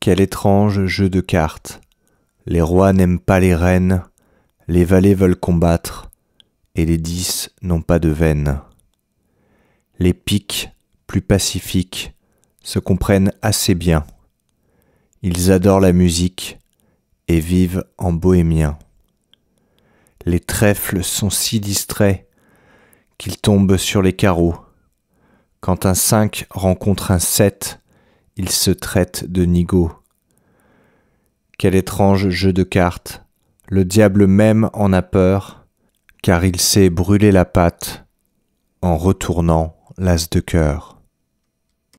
Quel étrange jeu de cartes. Les rois n'aiment pas les reines, les valets veulent combattre, et les dix n'ont pas de veine. Les piques, plus pacifiques, se comprennent assez bien. Ils adorent la musique et vivent en bohémien. Les trèfles sont si distraits qu'ils tombent sur les carreaux. Quand un 5 rencontre un sept, il se traite de Nigo. Quel étrange jeu de cartes. Le diable même en a peur, car il sait brûler la patte en retournant l'as de cœur.